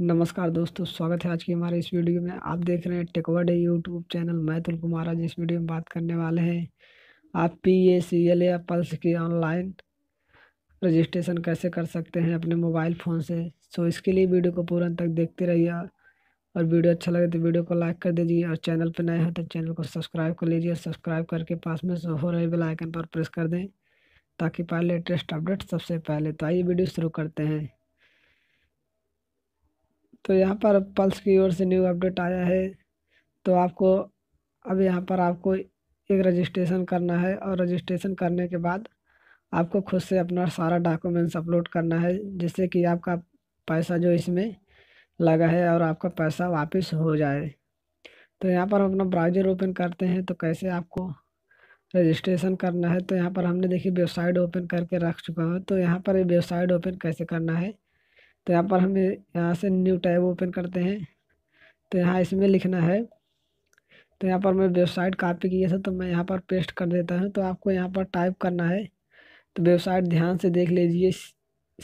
नमस्कार दोस्तों स्वागत है आज की हमारे इस वीडियो में आप देख रहे हैं Techword YouTube channel Mathul Kumar आज इस वीडियो में बात करने वाले हैं आप पी ए सी एल या पल्स की ऑनलाइन रजिस्ट्रेशन कैसे कर सकते हैं अपने मोबाइल फ़ोन से सो तो इसके लिए वीडियो को पूरा तक देखते रहिए और वीडियो अच्छा लगे तो वीडियो को लाइक कर दीजिए और चैनल पर नए हैं तो चैनल को सब्सक्राइब कर लीजिए और सब्सक्राइब करके पास में हो रहे बेल आइकन पर प्रेस कर दें ताकि पाए लेटेस्ट अपडेट सबसे पहले तो आइए वीडियो शुरू करते हैं तो यहाँ पर पल्स की ओर से न्यू अपडेट आया है तो आपको अब यहाँ पर आपको एक रजिस्ट्रेशन करना है और रजिस्ट्रेशन करने के बाद आपको खुद से अपना सारा डॉक्यूमेंट्स अपलोड करना है जिससे कि आपका पैसा जो इसमें लगा है और आपका पैसा वापस हो जाए तो यहाँ पर हम अपना ब्राउजर ओपन करते हैं तो कैसे आपको रजिस्ट्रेशन करना है तो यहाँ पर हमने देखिए वेबसाइट ओपन करके रख चुका हूँ तो यहाँ पर वेबसाइट ओपन कैसे करना है तो यहाँ पर हम यहाँ से न्यू टैब ओपन करते हैं तो यहाँ इसमें लिखना है तो यहाँ पर मैं वेबसाइट कापी किया था तो मैं यहाँ पर पेस्ट कर देता हूँ तो आपको यहाँ पर टाइप करना है तो वेबसाइट ध्यान से देख लीजिए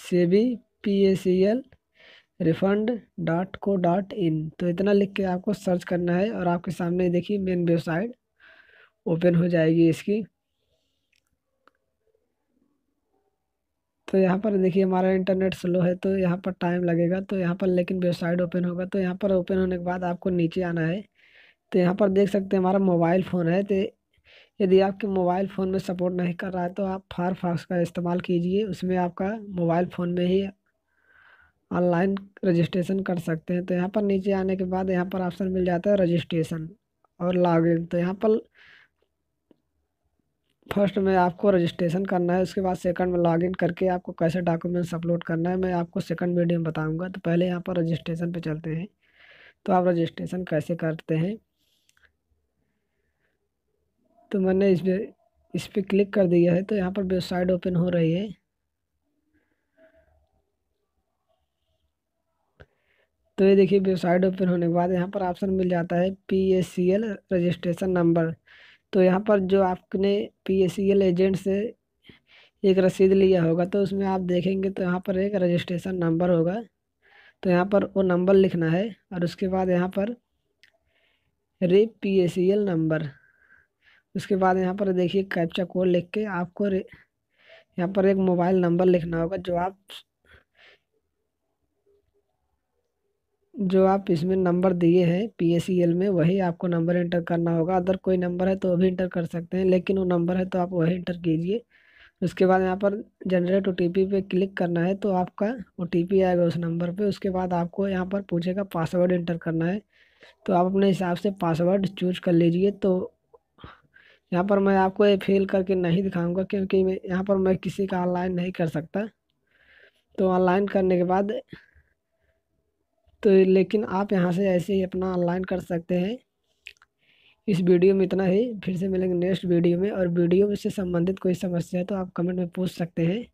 SEBI P A C L refund dot co dot in तो इतना लिख के आपको सर्च करना है और आपके सामने देखिए मेन वेबसाइट ओपन हो जाएगी इसकी तो यहाँ पर देखिए हमारा इंटरनेट स्लो है तो यहाँ पर टाइम लगेगा तो यहाँ पर लेकिन वेबसाइट ओपन होगा तो यहाँ पर ओपन होने के बाद आपको नीचे आना है तो यहाँ पर देख सकते हैं हमारा मोबाइल फ़ोन है तो यदि आपके मोबाइल फ़ोन में सपोर्ट नहीं कर रहा है तो आप फारफाक्स का इस्तेमाल कीजिए उसमें आपका मोबाइल फ़ोन में ही ऑनलाइन रजिस्ट्रेशन कर सकते हैं तो यहाँ पर नीचे आने के बाद यहाँ पर ऑप्शन मिल जाता है रजिस्ट्रेशन और लॉगिन तो यहाँ पर फर्स्ट में आपको रजिस्ट्रेशन करना है उसके बाद सेकंड में लॉगिन करके आपको कैसे डॉक्यूमेंट्स अपलोड करना है मैं आपको सेकंड वीडियो में बताऊंगा तो पहले यहाँ पर रजिस्ट्रेशन पे चलते हैं तो आप रजिस्ट्रेशन कैसे करते हैं तो मैंने इस पर इस पर क्लिक कर दिया है तो यहाँ पर वेबसाइट ओपन हो रही है तो ये देखिए वेबसाइट ओपन होने के बाद यहाँ पर ऑप्शन मिल जाता है P S C L registration number तो यहाँ पर जो आपने पी एजेंट e से एक रसीद लिया होगा तो उसमें आप देखेंगे तो यहाँ पर एक रजिस्ट्रेशन नंबर होगा तो यहाँ पर वो नंबर लिखना है और उसके बाद यहाँ पर रे P S C L number उसके बाद यहाँ पर देखिए कैप्चा कोड लिख के आपको यहाँ पर एक मोबाइल नंबर लिखना होगा जो आप जो आप इसमें नंबर दिए हैं पी e में वही आपको नंबर इंटर करना होगा अदर कोई नंबर है तो वो भी इंटर कर सकते हैं लेकिन वो नंबर है तो आप वही इंटर कीजिए उसके बाद यहाँ पर जनरेट ओ टी पी पे क्लिक करना है तो आपका ओ टी पी आएगा उस नंबर पे उसके बाद आपको यहाँ पर पूछेगा पासवर्ड इंटर करना है तो आप अपने हिसाब से पासवर्ड चूज कर लीजिए तो यहाँ पर मैं आपको ये फेल करके नहीं दिखाऊंगा क्योंकि मैं यहाँ पर मैं किसी का ऑनलाइन नहीं कर सकता तो ऑनलाइन करने के बाद तो लेकिन आप यहाँ से ऐसे ही अपना ऑनलाइन कर सकते हैं इस वीडियो में इतना ही फिर से मिलेंगे नेक्स्ट वीडियो में और वीडियो में से संबंधित कोई समस्या है तो आप कमेंट में पूछ सकते हैं